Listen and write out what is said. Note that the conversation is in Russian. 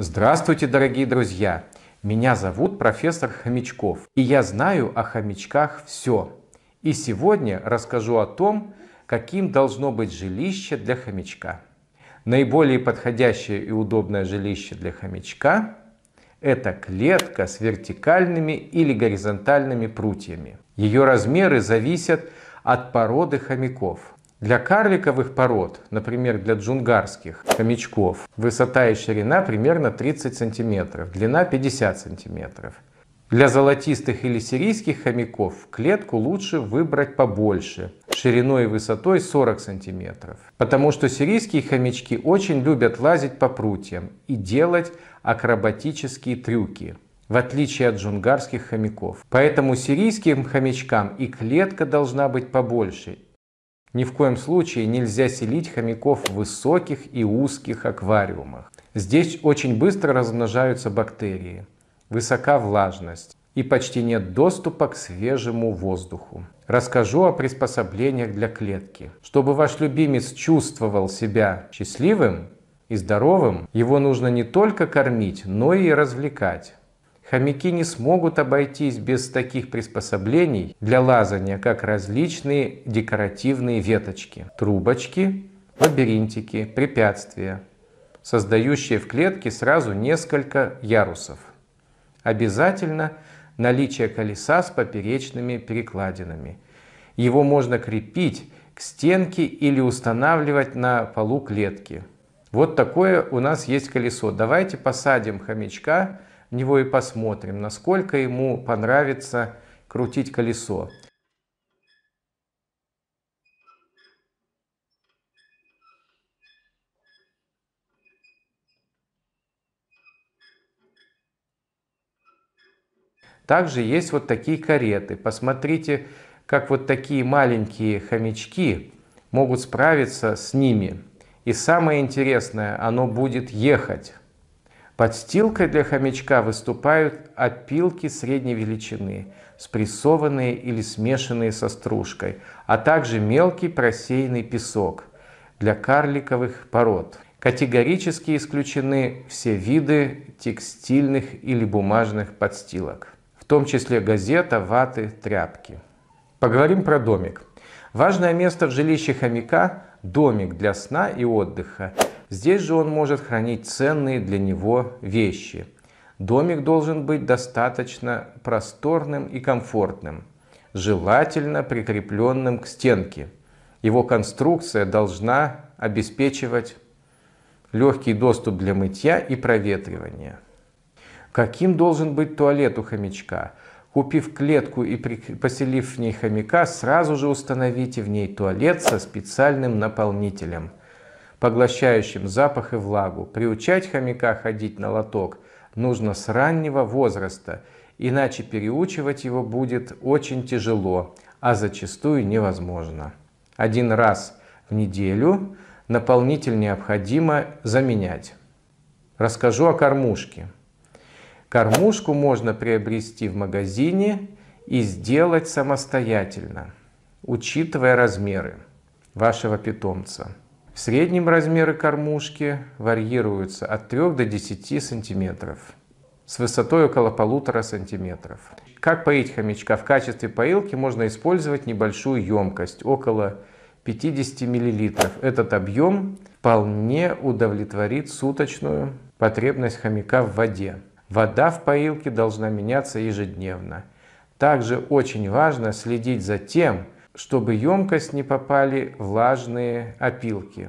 Здравствуйте, дорогие друзья! Меня зовут профессор Хомячков, и я знаю о хомячках все. И сегодня расскажу о том, каким должно быть жилище для хомячка. Наиболее подходящее и удобное жилище для хомячка – это клетка с вертикальными или горизонтальными прутьями. Ее размеры зависят от породы хомяков. Для карликовых пород, например, для джунгарских хомячков, высота и ширина примерно 30 см, длина 50 см. Для золотистых или сирийских хомяков клетку лучше выбрать побольше, шириной и высотой 40 см, потому что сирийские хомячки очень любят лазить по прутьям и делать акробатические трюки, в отличие от джунгарских хомяков. Поэтому сирийским хомячкам и клетка должна быть побольше, ни в коем случае нельзя селить хомяков в высоких и узких аквариумах. Здесь очень быстро размножаются бактерии, высока влажность и почти нет доступа к свежему воздуху. Расскажу о приспособлениях для клетки. Чтобы ваш любимец чувствовал себя счастливым и здоровым, его нужно не только кормить, но и развлекать. Хомяки не смогут обойтись без таких приспособлений для лазания, как различные декоративные веточки, трубочки, лабиринтики, препятствия, создающие в клетке сразу несколько ярусов. Обязательно наличие колеса с поперечными перекладинами. Его можно крепить к стенке или устанавливать на полу клетки. Вот такое у нас есть колесо. Давайте посадим хомячка него и посмотрим, насколько ему понравится крутить колесо. Также есть вот такие кареты. Посмотрите, как вот такие маленькие хомячки могут справиться с ними. И самое интересное, оно будет ехать. Подстилкой для хомячка выступают опилки средней величины, спрессованные или смешанные со стружкой, а также мелкий просеянный песок для карликовых пород. Категорически исключены все виды текстильных или бумажных подстилок, в том числе газета, ваты, тряпки. Поговорим про домик. Важное место в жилище хомяка – домик для сна и отдыха – Здесь же он может хранить ценные для него вещи. Домик должен быть достаточно просторным и комфортным, желательно прикрепленным к стенке. Его конструкция должна обеспечивать легкий доступ для мытья и проветривания. Каким должен быть туалет у хомячка? Купив клетку и поселив в ней хомяка, сразу же установите в ней туалет со специальным наполнителем – поглощающим запах и влагу. Приучать хомяка ходить на лоток нужно с раннего возраста, иначе переучивать его будет очень тяжело, а зачастую невозможно. Один раз в неделю наполнитель необходимо заменять. Расскажу о кормушке. Кормушку можно приобрести в магазине и сделать самостоятельно, учитывая размеры вашего питомца. В среднем размеры кормушки варьируются от 3 до 10 сантиметров с высотой около полутора сантиметров. Как поить хомячка? В качестве поилки можно использовать небольшую емкость, около 50 миллилитров. Этот объем вполне удовлетворит суточную потребность хомяка в воде. Вода в поилке должна меняться ежедневно. Также очень важно следить за тем, чтобы емкость не попали влажные опилки.